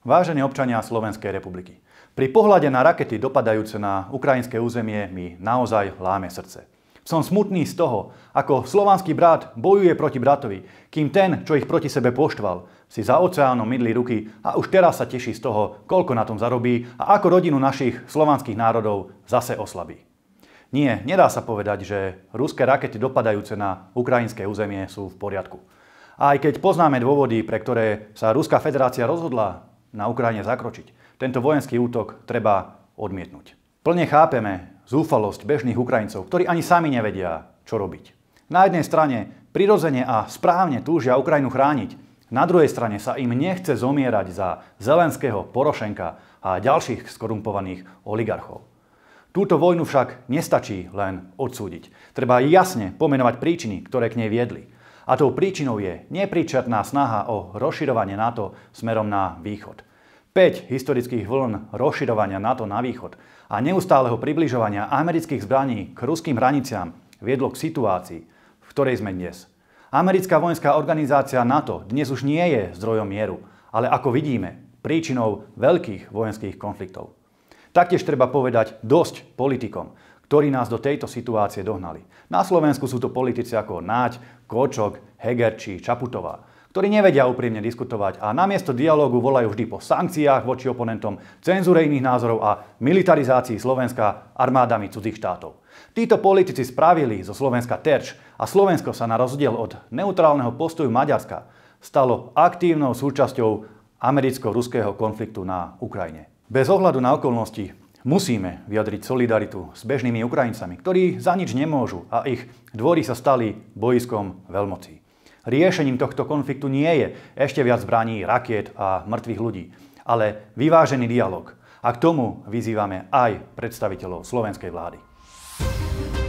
Vážení občania Slovenskej republiky, pri pohľade na rakety dopadajúce na ukrajinské územie mi naozaj láme srdce. Som smutný z toho, ako slovanský brat bojuje proti bratovi, kým ten, čo ich proti sebe poštval, si za oceánom mydli ruky a už teraz sa teší z toho, koľko na tom zarobí a ako rodinu našich slovanských národov zase oslabí. Nie, nedá sa povedať, že ruské rakety dopadajúce na ukrajinské územie sú v poriadku. Aj keď poznáme dôvody, pre ktoré sa Ruská federácia rozhodla na Ukrajine zakročiť. Tento vojenský útok treba odmietnúť. Plne chápeme zúfalosť bežných Ukrajincov, ktorí ani sami nevedia, čo robiť. Na jednej strane prirodzene a správne túžia Ukrajinu chrániť, na druhej strane sa im nechce zomierať za Zelenského, Porošenka a ďalších skorumpovaných oligarchov. Túto vojnu však nestačí len odsúdiť. Treba jasne pomenovať príčiny, ktoré k nej viedli a tou príčinou je nepríčetná snaha o rozširovanie NATO smerom na východ. 5 historických vln rozširovania NATO na východ a neustáleho približovania amerických zbraní k ruským hraniciam viedlo k situácii, v ktorej sme dnes. Americká vojenská organizácia NATO dnes už nie je zdrojom mieru, ale ako vidíme, príčinou veľkých vojenských konfliktov. Taktiež treba povedať dosť politikom, ktorí nás do tejto situácie dohnali. Na Slovensku sú to politici ako Náď, Kočok, Heger či Čaputová ktorí nevedia úprimne diskutovať a namiesto dialogu volajú vždy po sankciách voči oponentom, cenzúre iných názorov a militarizácii Slovenska armádami cudzích štátov. Títo politici spravili zo Slovenska terč a Slovensko sa na rozdiel od neutrálneho postoju Maďarska stalo aktívnou súčasťou americko-ruského konfliktu na Ukrajine. Bez ohľadu na okolnosti Musíme vyjadriť solidaritu s bežnými Ukrajincami, ktorí za nič nemôžu a ich dvory sa stali bojskom veľmocí. Riešením tohto konfliktu nie je ešte viac zbraní, rakiet a mŕtvych ľudí, ale vyvážený dialog. A k tomu vyzývame aj predstaviteľov slovenskej vlády.